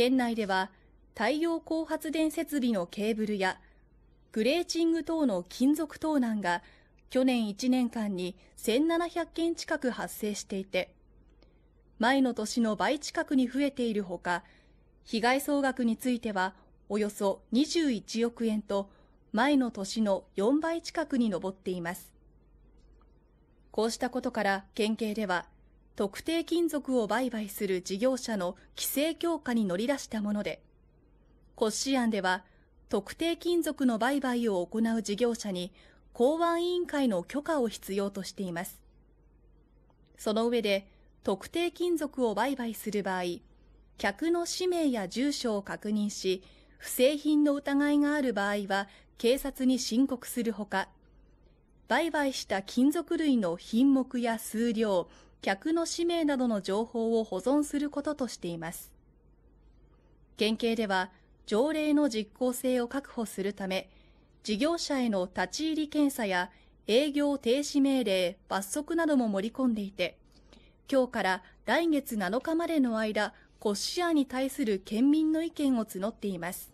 県内では太陽光発電設備のケーブルやグレーチング等の金属盗難が去年1年間に1700件近く発生していて前の年の倍近くに増えているほか被害総額についてはおよそ21億円と前の年の4倍近くに上っていますこうしたことから県警では特定金属を売買する事業者の規制強化に乗り出したもので、骨子案では、特定金属の売買を行う事業者に公安委員会の許可を必要としています。その上で、特定金属を売買する場合、客の氏名や住所を確認し、不正品の疑いがある場合は警察に申告するほか、売買した金属類の品目や数量、客の氏名などの情報を保存することとしています。県警では、条例の実効性を確保するため、事業者への立ち入り検査や営業停止命令、罰則なども盛り込んでいて、今日から来月7日までの間、骨子案に対する県民の意見を募っています。